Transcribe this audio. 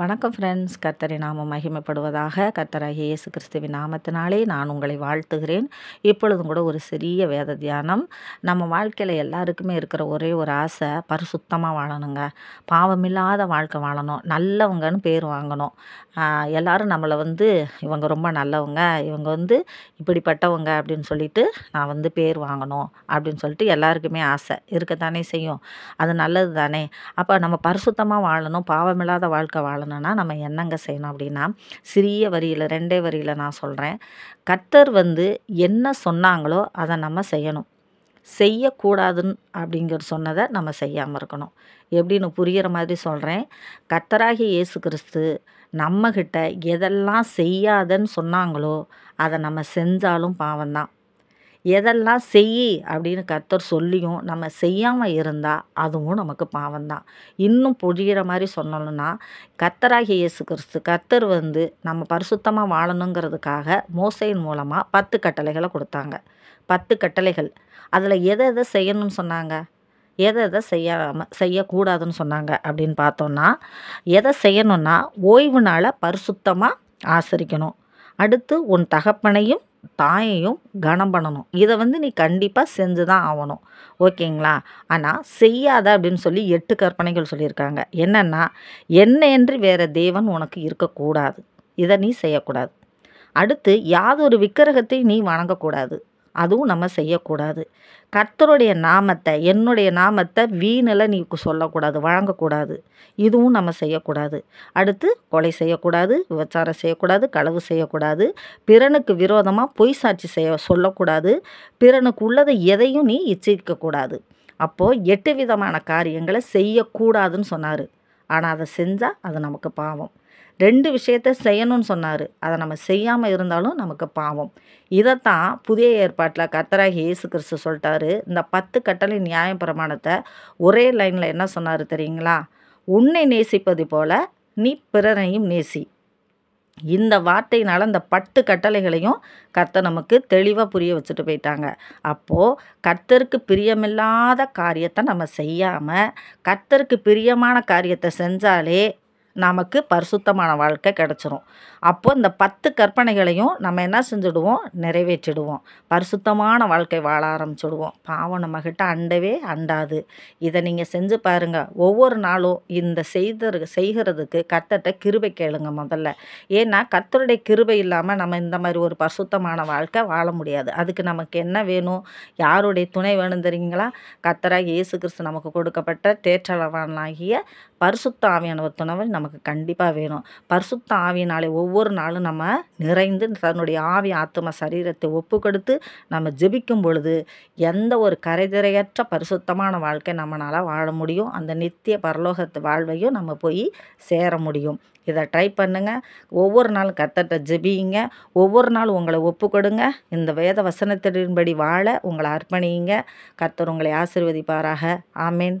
வணக்கம் ஃப்ரெண்ட்ஸ் கர்த்தரை நாம மகிமைப்படுவதாக கர்த்தராகிய இயேசு கிறிஸ்துவின் நாமத்தினாலே நான் உங்களை வாழ்த்துகிறேன் இப்பொழுதும் கூட ஒரு சிறிய வேத தியானம் நம்ம வாழ்க்கையில் எல்லாருக்குமே இருக்கிற ஒரே ஒரு ஆசை பரிசுத்தமாக வாழணுங்க பாவமில்லாத வாழ்க்கை வாழணும் நல்லவங்கன்னு பேர் வாங்கணும் எல்லாரும் நம்மளை வந்து இவங்க ரொம்ப நல்லவங்க இவங்க வந்து இப்படிப்பட்டவங்க அப்படின்னு சொல்லிட்டு நான் வந்து பேர் வாங்கணும் அப்படின்னு சொல்லிட்டு எல்லாருக்குமே ஆசை இருக்கத்தானே செய்யும் அது நல்லது தானே அப்போ நம்ம பரிசுத்தமாக வாழணும் பாவமில்லாத வாழ்க்கை வாழணும் சொல்லணும்னா நம்ம என்னங்க செய்யணும் அப்படின்னா சிறிய வரியில் ரெண்டே வரியில் நான் சொல்கிறேன் கத்தர் வந்து என்ன சொன்னாங்களோ அதை நம்ம செய்யணும் செய்யக்கூடாதுன்னு அப்படிங்கிற சொன்னதை நம்ம செய்யாமல் இருக்கணும் எப்படின்னு புரிகிற மாதிரி சொல்கிறேன் கர்த்தராகி இயேசு கிறிஸ்து நம்மக்கிட்ட எதெல்லாம் செய்யாதன்னு சொன்னாங்களோ அதை நம்ம செஞ்சாலும் பாவம்தான் எதெல்லாம் செய் அப்படின்னு கர்த்தர் சொல்லியும் நம்ம செய்யாமல் இருந்தால் அதுவும் நமக்கு பாவம்தான் இன்னும் புரிகிற மாதிரி சொன்னோம்னா கர்த்தராகிய இயேசு கிறிஸ்து கர்த்தர் வந்து நம்ம பரிசுத்தமாக வாழணுங்கிறதுக்காக மோசையின் மூலமாக பத்து கட்டளைகளை கொடுத்தாங்க பத்து கட்டளைகள் அதில் எதை எதை செய்யணும்னு சொன்னாங்க எதை எதை செய்யாமல் செய்யக்கூடாதுன்னு சொன்னாங்க அப்படின்னு பார்த்தோன்னா எதை செய்யணும்னா ஓய்வுனால் பரிசுத்தமாக ஆசரிக்கணும் அடுத்து உன் தகப்பனையும் தாயையும் கனம் பண்ணணும் இதை வந்து நீ கண்டிப்பாக செஞ்சு தான் ஆகணும் ஓகேங்களா ஆனால் செய்யாத அப்படின்னு சொல்லி எட்டு கற்பனைகள் சொல்லியிருக்காங்க என்னென்னா என்ன என்று வேறு தேவன் உனக்கு இருக்கக்கூடாது இதை நீ செய்யக்கூடாது அடுத்து யாதொரு விக்கிரகத்தை நீ வணங்கக்கூடாது அதுவும் நம்ம செய்யக்கூடாது கர்த்தருடைய நாமத்தை என்னுடைய நாமத்தை வீணில் நீ சொல்லக்கூடாது வழங்கக்கூடாது இதுவும் நம்ம செய்யக்கூடாது அடுத்து கொலை செய்யக்கூடாது விபச்சாரம் செய்யக்கூடாது களவு செய்யக்கூடாது பிறனுக்கு விரோதமாக பொய் சாட்சி செய்ய சொல்லக்கூடாது பிறனுக்கு உள்ளதை எதையும் நீ இச்சிக்கக்கூடாது அப்போது எட்டு விதமான காரியங்களை செய்யக்கூடாதுன்னு சொன்னார் ஆனால் அதை செஞ்சால் அது நமக்கு பாவம் ரெண்டு விஷயத்தை செய்யணும்னு சொன்னார் அதை நம்ம செய்யாமல் இருந்தாலும் நமக்கு பாவம் இதைத்தான் புதிய ஏற்பாட்டில் கர்த்தராகி இயேசு கிறிஸ்து சொல்லிட்டாரு இந்த பத்து கட்டளை நியாய பிரமாணத்தை ஒரே லைனில் என்ன சொன்னார் தெரியுங்களா உன்னை நேசிப்பது போல நீ பிறரையும் நேசி இந்த வார்த்தையினால் அந்த பத்து கட்டளைகளையும் கர்த்தர் நமக்கு தெளிவாக புரிய வச்சுட்டு போயிட்டாங்க அப்போது கர்த்தருக்கு பிரியமில்லாத காரியத்தை நம்ம செய்யாமல் கர்த்தருக்கு பிரியமான காரியத்தை செஞ்சாலே நமக்கு பரிசுத்தமான வாழ்க்கை கிடச்சிரும் அப்போது இந்த பத்து கற்பனைகளையும் நம்ம என்ன செஞ்சுடுவோம் நிறைவேற்றிடுவோம் பரிசுத்தமான வாழ்க்கை வாழ ஆரம்பிச்சுடுவோம் பாவம் நம்மகிட்ட அண்டவே அண்டாது இதை நீங்கள் செஞ்சு பாருங்கள் ஒவ்வொரு நாளும் இந்த செய்த செய்கிறதுக்கு கத்தட்ட கிருபை கேளுங்க முதல்ல ஏன்னா கத்தருடைய கிருபை இல்லாமல் நம்ம இந்த மாதிரி ஒரு பரிசுத்தமான வாழ்க்கை வாழ முடியாது அதுக்கு நமக்கு என்ன வேணும் யாருடைய துணை வேணும் தெரியுங்களா கத்தராக இயேசு கிறிஸ்து நமக்கு கொடுக்கப்பட்ட தேற்றளவானாகிய பரிசுத்த ஆவியானவர் துணவை நமக்கு கண்டிப்பாக வேணும் பரிசுத்த ஆவியினாலே ஒவ்வொரு நாளும் நம்ம நிறைந்து தன்னுடைய ஆவி ஆத்ம சரீரத்தை ஒப்பு கொடுத்து நம்ம ஜெபிக்கும் பொழுது எந்த ஒரு கரைதிரையற்ற பரிசுத்தமான வாழ்க்கை நம்மளால் வாழ முடியும் அந்த நித்திய பரலோகத்து வாழ்வையும் நம்ம போய் சேர முடியும் இதை ட்ரை பண்ணுங்கள் ஒவ்வொரு நாளும் கத்தட்ட ஜெபியுங்க ஒவ்வொரு நாளும் உங்களை ஒப்பு கொடுங்க இந்த வேத வசனத்தின்படி வாழ உங்களை அர்ப்பணியுங்க கத்தர் உங்களை ஆசிர்வதிப்பாராக ஆமேன்